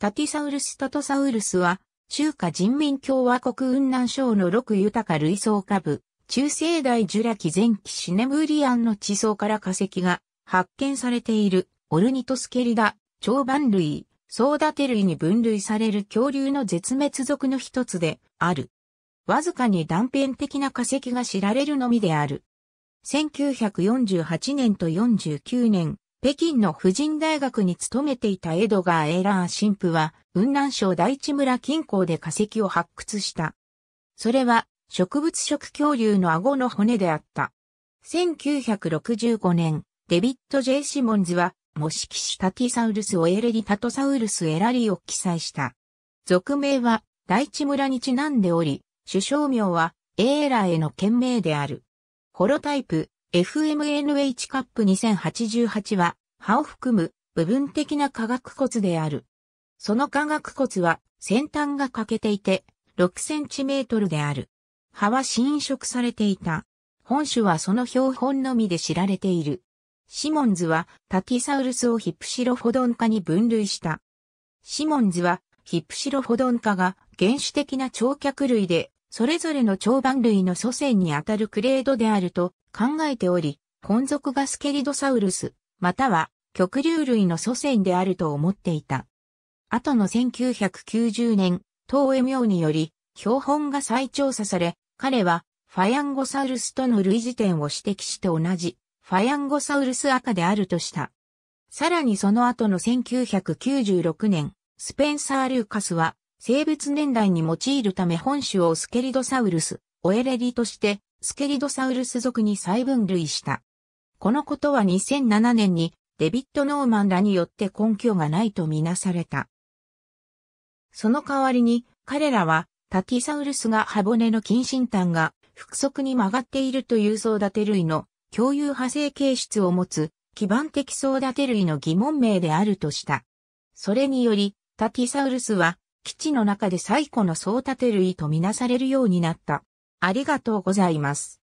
タティサウルス・タトサウルスは、中華人民共和国雲南省の六豊か類層下部、中生代ジュラ紀前期シネムーリアンの地層から化石が発見されているオルニトスケリダ、長板類、ソーダテ類に分類される恐竜の絶滅族の一つである。わずかに断片的な化石が知られるのみである。1948年と49年、北京の婦人大学に勤めていたエドガー・エラー神父は、雲南省大地村近郊で化石を発掘した。それは、植物食恐竜の顎の骨であった。1965年、デビッド・ジェイシモンズは、モシキシタティサウルスオエレリタトサウルスエラリーを記載した。俗名は、大地村にちなんでおり、首相名は、エーラーへの県名である。ホロタイプ、FMNH カップ2088は、葉を含む部分的な化学骨である。その化学骨は先端が欠けていて、6センチメートルである。葉は侵食されていた。本種はその標本のみで知られている。シモンズはタキサウルスをヒプシロフォドン科に分類した。シモンズはヒプシロフォドン科が原始的な長脚類でそれぞれの長番類の祖先にあたるクレードであると考えており、本属がスケリドサウルス、または極流類の祖先であると思っていた。後の1990年、東江明により、標本が再調査され、彼はファヤンゴサウルスとの類似点を指摘して同じ、ファヤンゴサウルス赤であるとした。さらにその後の1996年、スペンサー・ルーカスは、生物年代に用いるため本種をスケリドサウルス、オエレリとして、スケリドサウルス族に再分類した。このことは2007年にデビッド・ノーマンらによって根拠がないとみなされた。その代わりに彼らはタティサウルスが歯骨の近親端が腹側に曲がっているという相立て類の共有派生形質を持つ基盤的相立て類の疑問名であるとした。それによりタティサウルスは基地の中で最古の総立て類とみなされるようになった。ありがとうございます。